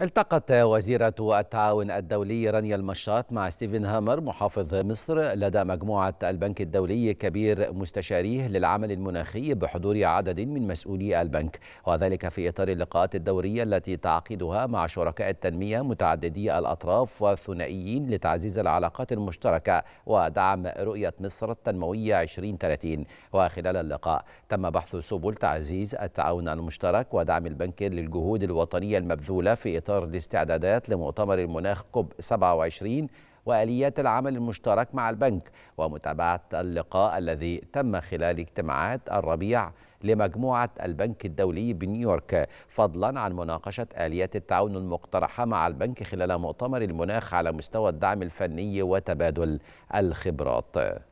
التقت وزيرة التعاون الدولي رانيا المشاط مع ستيفن هامر محافظ مصر لدى مجموعة البنك الدولي كبير مستشاريه للعمل المناخي بحضور عدد من مسؤولي البنك وذلك في إطار اللقاءات الدورية التي تعقدها مع شركاء التنمية متعددي الأطراف والثنائيين لتعزيز العلاقات المشتركة ودعم رؤية مصر التنموية 2030 وخلال اللقاء تم بحث سبل تعزيز التعاون المشترك ودعم البنك للجهود الوطنية المبذولة في إطار إطار الاستعدادات لمؤتمر المناخ كوب 27 وآليات العمل المشترك مع البنك ومتابعة اللقاء الذي تم خلال اجتماعات الربيع لمجموعة البنك الدولي بنيويورك فضلا عن مناقشة آليات التعاون المقترحة مع البنك خلال مؤتمر المناخ على مستوى الدعم الفني وتبادل الخبرات